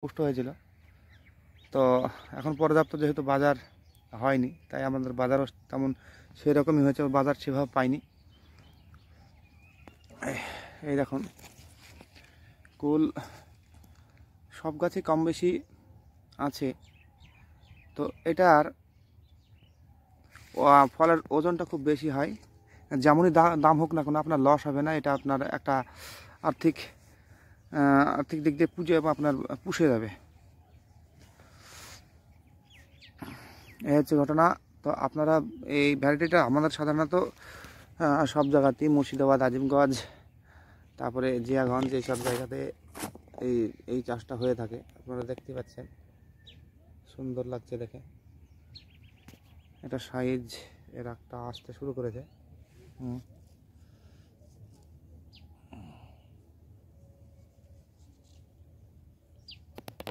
পুষ্ট হয়েছিল তো এখন পর্যাপ্ত যেহেতু বাজার হয়নি তাই আমাদের বাজারও তেমন সেই রকমই হয়েছে বাজার সেভাবে পাইনি এই দেখুন কুল সব গাছে কম বেশি আছে তো এটার ফলের ওজনটা খুব বেশি হয় যেমনই দাম হোক না কোনো আপনার লস হবে না এটা আপনার একটা আর্থিক আর্থিক দিক দিয়ে পুজো আপনার পুষে যাবে এই হচ্ছে ঘটনা তো আপনারা এই ভ্যারাইটিটা আমাদের সাধারণত সব জায়গাতেই মুর্শিদাবাদ আজিমগঞ্জ তারপরে জিয়াগঞ্জ এইসব জায়গাতে এই এই চাষটা হয়ে থাকে আপনারা দেখতে পাচ্ছেন সুন্দর লাগছে দেখে এটা সাইজ এর একটা আসতে শুরু করেছে হুম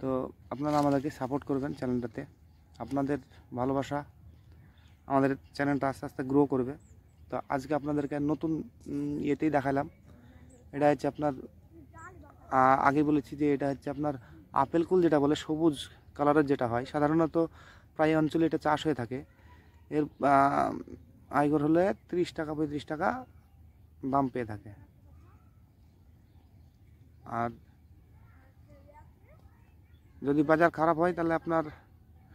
তো আপনারা আমাদেরকে সাপোর্ট করবেন চ্যানেলটাতে আপনাদের ভালোবাসা আমাদের চ্যানেলটা আস্তে আস্তে গ্রো করবে তো আজকে আপনাদেরকে নতুন ইয়েতেই দেখালাম এটা হচ্ছে আপনার আগে বলেছি যে এটা হচ্ছে আপনার আপেল কুল যেটা বলে সবুজ কালারের যেটা হয় সাধারণত প্রায় অঞ্চলে এটা চাষ হয়ে থাকে এর আয়গর হলে ৩০ টাকা পঁয়ত্রিশ টাকা দাম পেয়ে থাকে আর যদি বাজার খারাপ হয় তাহলে আপনার